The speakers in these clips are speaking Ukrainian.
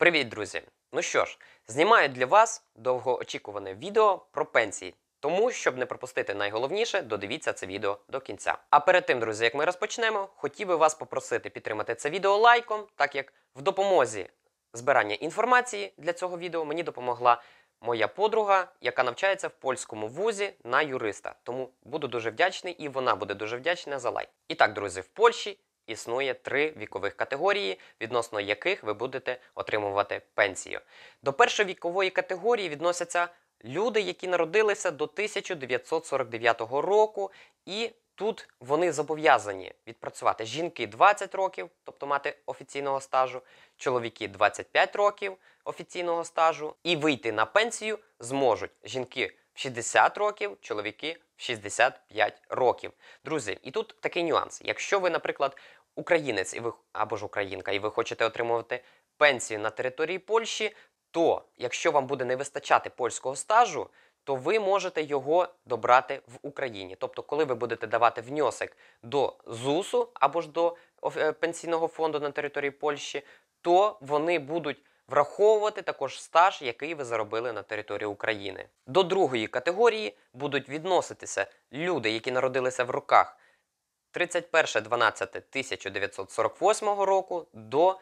Привіт, друзі! Ну що ж, знімаю для вас довгоочікуване відео про пенсії. Тому, щоб не пропустити найголовніше, додивіться це відео до кінця. А перед тим, друзі, як ми розпочнемо, хотів би вас попросити підтримати це відео лайком, так як в допомозі збирання інформації для цього відео мені допомогла моя подруга, яка навчається в польському вузі на юриста. Тому буду дуже вдячний і вона буде дуже вдячна за лайк. І так, друзі, в Польщі існує три вікових категорії, відносно яких ви будете отримувати пенсію. До першої вікової категорії відносяться люди, які народилися до 1949 року, і тут вони зобов'язані відпрацювати жінки 20 років, тобто мати офіційного стажу, чоловіки 25 років офіційного стажу, і вийти на пенсію зможуть жінки. в 60 років, чоловіки в 65 років. Друзі, і тут такий нюанс. Якщо ви, наприклад, українець і ви або ж українка, і ви хочете отримувати пенсію на території Польщі, то якщо вам буде не вистачати польського стажу, то ви можете його добрати в Україні. Тобто, коли ви будете давати внесок до ЗУСу або ж до е, пенсійного фонду на території Польщі, то вони будуть. Враховувати також стаж, який ви заробили на території України. До другої категорії будуть відноситися люди, які народилися в роках 31.12.1948 року до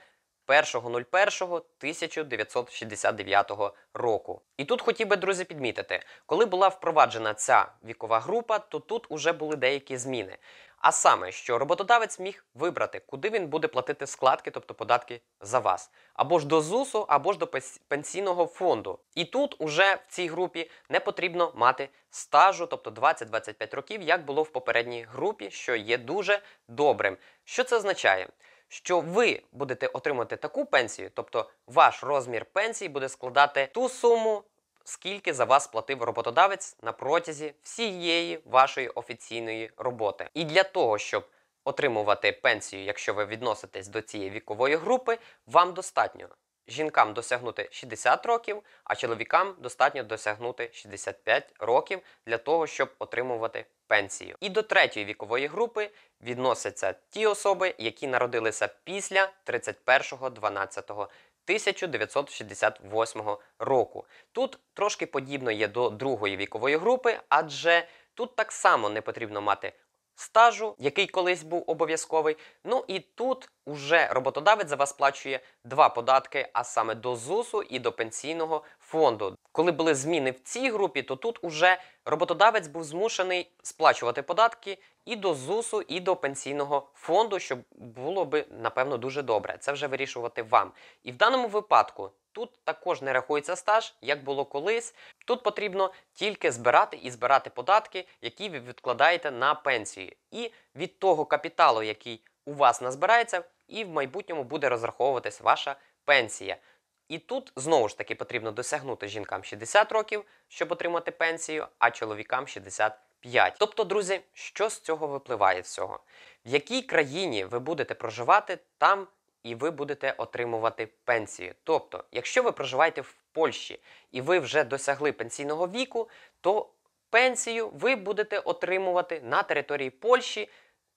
1.01.1969 року. І тут хотів би, друзі, підмітити, коли була впроваджена ця вікова група, то тут уже були деякі зміни. А саме, що роботодавець міг вибрати, куди він буде платити складки, тобто податки за вас, або ж до ЗУСу, або ж до пенсійного фонду. І тут уже в цій групі не потрібно мати стажу, тобто 20-25 років, як було в попередній групі, що є дуже добрим. Що це означає? Що ви будете отримати таку пенсію, тобто ваш розмір пенсії буде складати ту суму скільки за вас платив роботодавець на протязі всієї вашої офіційної роботи. І для того, щоб отримувати пенсію, якщо ви відноситесь до цієї вікової групи, вам достатньо. Жінкам досягнути 60 років, а чоловікам достатньо досягнути 65 років для того, щоб отримувати пенсію. І до третьої вікової групи відносяться ті особи, які народилися після 31-12 31.12.2020 1968 року. Тут трошки подібно є до другої вікової групи, адже тут так само не потрібно мати стажу, який колись був обов'язковий. Ну і тут уже роботодавець за вас сплачує два податки, а саме до ЗУСу і до пенсійного фонду коли були зміни в цій групі, то тут уже роботодавець був змушений сплачувати податки і до ЗУСу, і до пенсійного фонду, що було би, напевно, дуже добре. Це вже вирішувати вам. І в даному випадку тут також не рахується стаж, як було колись. Тут потрібно тільки збирати і збирати податки, які ви відкладаєте на пенсію. І від того капіталу, який у вас назбирається, і в майбутньому буде розраховуватись ваша пенсія. І тут знову ж таки потрібно досягнути жінкам 60 років, щоб отримати пенсію, а чоловікам 65. Тобто, друзі, що з цього випливає всього? В якій країні ви будете проживати, там і ви будете отримувати пенсію. Тобто, якщо ви проживаєте в Польщі і ви вже досягли пенсійного віку, то пенсію ви будете отримувати на території Польщі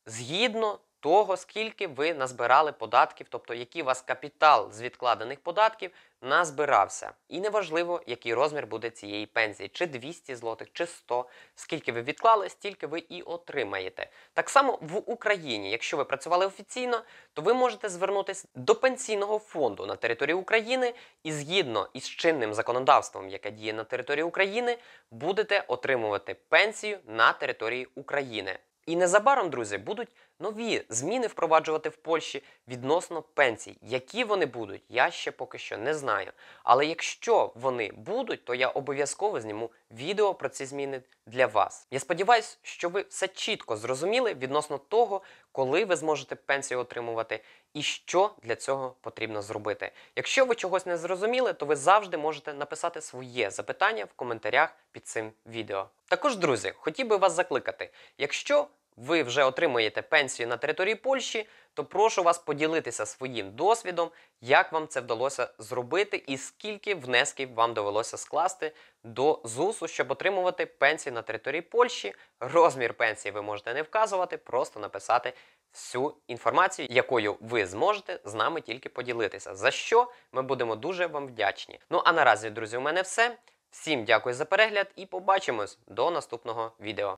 згідно того, скільки ви назбирали податків, тобто який у вас капітал з відкладених податків назбирався. І неважливо, який розмір буде цієї пенсії, чи 200 злотих, чи 100. Скільки ви відклали, стільки ви і отримаєте. Так само в Україні, якщо ви працювали офіційно, то ви можете звернутися до пенсійного фонду на території України і згідно із чинним законодавством, яке діє на території України, будете отримувати пенсію на території України. І незабаром, друзі, будуть нові зміни впроваджувати в Польщі відносно пенсій. Які вони будуть, я ще поки що не знаю. Але якщо вони будуть, то я обов'язково зніму відео про ці зміни для вас. Я сподіваюся, що ви все чітко зрозуміли відносно того, коли ви зможете пенсію отримувати і що для цього потрібно зробити. Якщо ви чогось не зрозуміли, то ви завжди можете написати своє запитання в коментарях під цим відео. Також, друзі, хотів би вас закликати, якщо ви вже отримуєте пенсію на території Польщі, то прошу вас поділитися своїм досвідом, як вам це вдалося зробити і скільки внесків вам довелося скласти до ЗУСу, щоб отримувати пенсію на території Польщі. Розмір пенсії ви можете не вказувати, просто написати всю інформацію, якою ви зможете з нами тільки поділитися. За що ми будемо дуже вам вдячні. Ну а наразі, друзі, у мене все. Всім дякую за перегляд і побачимось до наступного відео.